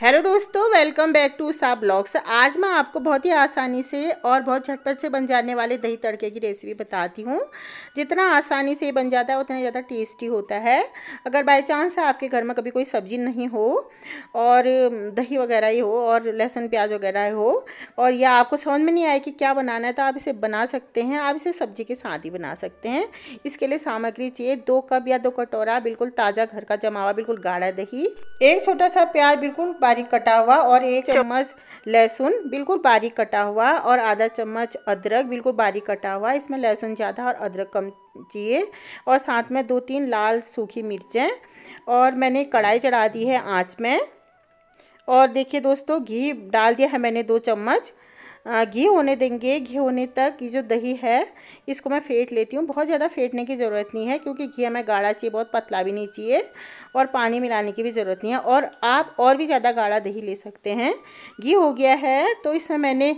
hello दोस्तों welcome back to सा blogs आज मैं आपको बहुत ही आसानी से और बहुत झटपट से बन जाने वाले दही तड़के की रेसिपी बताती हूँ जितना आसानी से बन जाता है उतना ज़्यादा टेस्टी होता है अगर बाय चांस आपके घर में कभी कोई सब्ज़ी नहीं हो और दही वगैरह ही हो और लहसुन प्याज वगैरह हो और या आपको समझ में नहीं आए कि क्या बनाना है तो आप इसे बना सकते हैं आप इसे सब्जी के साथ ही बना सकते हैं इसके लिए सामग्री चाहिए दो कप या दो कटोरा बिल्कुल ताज़ा घर का जमावा बिल्कुल गाढ़ा दही एक छोटा सा प्याज बिल्कुल बारीक कटा हुआ और एक चम्मच लहसुन बिल्कुल बारीक कटा हुआ और आधा चम्मच अदरक बिल्कुल बारीक कटा हुआ इसमें लहसुन ज़्यादा और अदरक कम चाहिए और साथ में दो तीन लाल सूखी मिर्चें और मैंने कढ़ाई चढ़ा दी है आँच में और देखिए दोस्तों घी डाल दिया है मैंने दो चम्मच घी होने देंगे घी होने तक ये जो दही है इसको मैं फेंट लेती हूँ बहुत ज़्यादा फेंटने की ज़रूरत नहीं है क्योंकि घी हमें गाढ़ा चाहिए बहुत पतला भी नहीं चाहिए और पानी मिलाने की भी ज़रूरत नहीं है और आप और भी ज़्यादा गाढ़ा दही ले सकते हैं घी हो गया है तो इसमें मैंने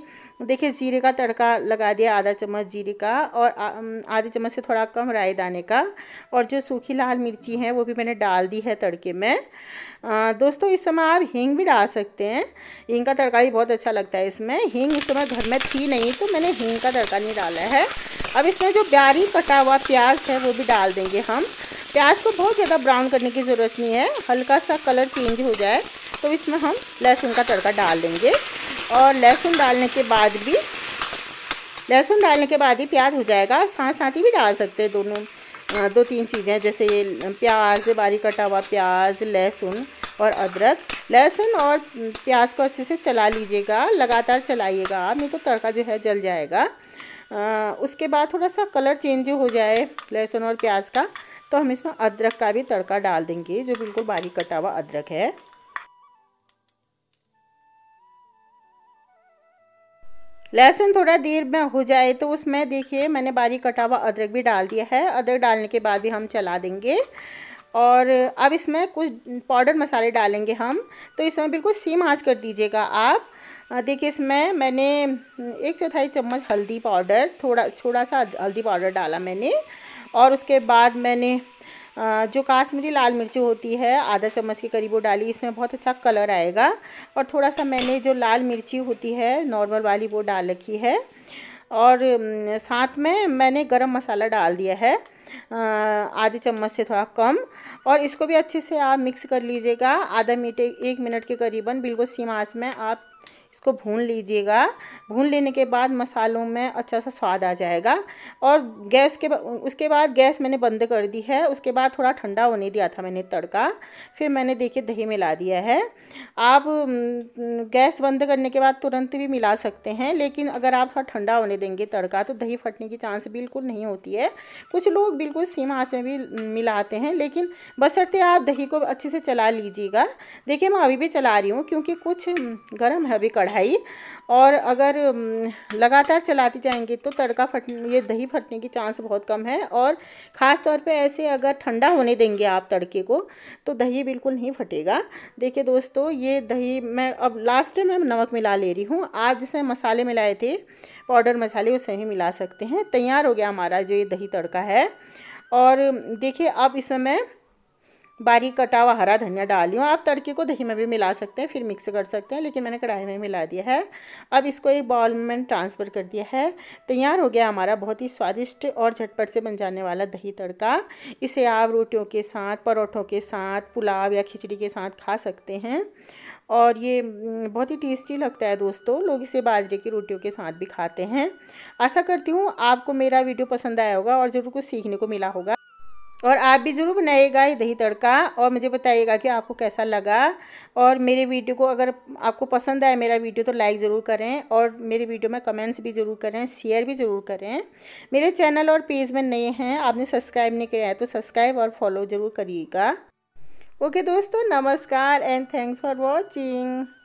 देखिए जीरे का तड़का लगा दिया आधा चम्मच जीरे का और आधे चम्मच से थोड़ा कम राय दाने का और जो सूखी लाल मिर्ची है वो भी मैंने डाल दी है तड़के में आ, दोस्तों इस समय आप हींग भी डाल सकते हैं हींग का तड़का भी बहुत अच्छा लगता है इसमें हींग इस समय घर में थी नहीं तो मैंने हींग का तड़का नहीं डाला है अब इसमें जो प्यारी कटा हुआ प्याज है वो भी डाल देंगे हम प्याज को बहुत ज़्यादा ब्राउन करने की ज़रूरत नहीं है हल्का सा कलर चेंज हो जाए तो इसमें हम लहसुन का तड़का डाल देंगे और लहसुन डालने के बाद भी लहसुन डालने के बाद ही प्याज हो जाएगा साथ साथ ही भी डाल सकते हैं दोनों दो तीन चीज़ें जैसे ये प्याज बारीक कटा हुआ प्याज लहसुन और अदरक लहसुन और प्याज को अच्छे से चला लीजिएगा लगातार चलाइएगा आप नहीं तो तड़का जो है जल जाएगा आ, उसके बाद थोड़ा सा कलर चेंज हो जाए लहसुन और प्याज का तो हम इसमें अदरक का भी तड़का डाल देंगे जो बिल्कुल बारीक कटा हुआ अदरक है लहसुन थोड़ा देर में हो जाए तो उसमें देखिए मैंने बारीक कटा हुआ अदरक भी डाल दिया है अदरक डालने के बाद भी हम चला देंगे और अब इसमें कुछ पाउडर मसाले डालेंगे हम तो इसमें बिल्कुल सीम आँच कर दीजिएगा आप देखिए इसमें मैंने एक चौथाई चम्मच हल्दी पाउडर थोड़ा थोड़ा सा हल्दी पाउडर डाला मैंने और उसके बाद मैंने जो काश्मीरी लाल मिर्च होती है आधा चम्मच के करीब वो डाली इसमें बहुत अच्छा कलर आएगा और थोड़ा सा मैंने जो लाल मिर्ची होती है नॉर्मल वाली वो डाल रखी है और साथ में मैंने गरम मसाला डाल दिया है आधे चम्मच से थोड़ा कम और इसको भी अच्छे से आप मिक्स कर लीजिएगा आधा मीटे एक मिनट के करीबन बिल्कुल सीम आँच में आप इसको भून लीजिएगा भून लेने के बाद मसालों में अच्छा सा स्वाद आ जाएगा और गैस के उसके बाद गैस मैंने बंद कर दी है उसके बाद थोड़ा ठंडा होने दिया था मैंने तड़का फिर मैंने देखिए दही मिला दिया है आप गैस बंद करने के बाद तुरंत भी मिला सकते हैं लेकिन अगर आप थोड़ा ठंडा होने देंगे तड़का तो दही फटने की चांस बिल्कुल नहीं होती है कुछ लोग बिल्कुल सीम आँच में भी मिलाते हैं लेकिन बसरते आप दही को अच्छे से चला लीजिएगा देखिए मैं अभी भी चला रही हूँ क्योंकि कुछ गर्म है अभी कढ़ाई और अगर लगातार चलाते जाएंगे तो तड़का फट ये दही फटने की चांस बहुत कम है और ख़ास तौर पे ऐसे अगर ठंडा होने देंगे आप तड़के को तो दही बिल्कुल नहीं फटेगा देखिए दोस्तों ये दही मैं अब लास्ट में नमक मिला ले रही हूँ आज जैसे मसाले मिलाए थे पाउडर मसाले उसे ही मिला सकते हैं तैयार हो गया हमारा जो ये दही तड़का है और देखिए अब इसमें मैं बारीक कटा हुआ हरा धनिया डाल हूँ आप तड़के को दही में भी मिला सकते हैं फिर मिक्स कर सकते हैं लेकिन मैंने कढ़ाई में मिला दिया है अब इसको एक बाउल में मैंने ट्रांसफ़र कर दिया है तैयार हो गया हमारा बहुत ही स्वादिष्ट और झटपट से बन जाने वाला दही तड़का इसे आप रोटियों के साथ परोठों के साथ पुलाव या खिचड़ी के साथ खा सकते हैं और ये बहुत ही टेस्टी लगता है दोस्तों लोग इसे बाजरे की रोटियों के साथ भी खाते हैं आशा करती हूँ आपको मेरा वीडियो पसंद आया होगा और ज़रूर कुछ सीखने को मिला होगा और आप भी ज़रूर बनाइएगा ये दही तड़का और मुझे बताइएगा कि आपको कैसा लगा और मेरे वीडियो को अगर आपको पसंद आए मेरा वीडियो तो लाइक ज़रूर करें और मेरे वीडियो में कमेंट्स भी ज़रूर करें शेयर भी ज़रूर करें मेरे चैनल और पेज में नए हैं आपने सब्सक्राइब नहीं किया है तो सब्सक्राइब और फॉलो ज़रूर करिएगा ओके दोस्तों नमस्कार एंड थैंक्स फॉर वॉचिंग